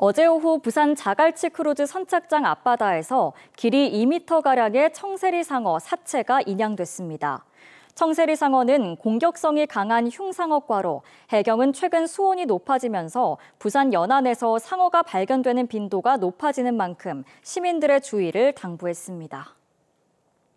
어제 오후 부산 자갈치 크루즈 선착장 앞바다에서 길이 2m가량의 청세리 상어 사체가 인양됐습니다. 청세리 상어는 공격성이 강한 흉상어과로 해경은 최근 수온이 높아지면서 부산 연안에서 상어가 발견되는 빈도가 높아지는 만큼 시민들의 주의를 당부했습니다.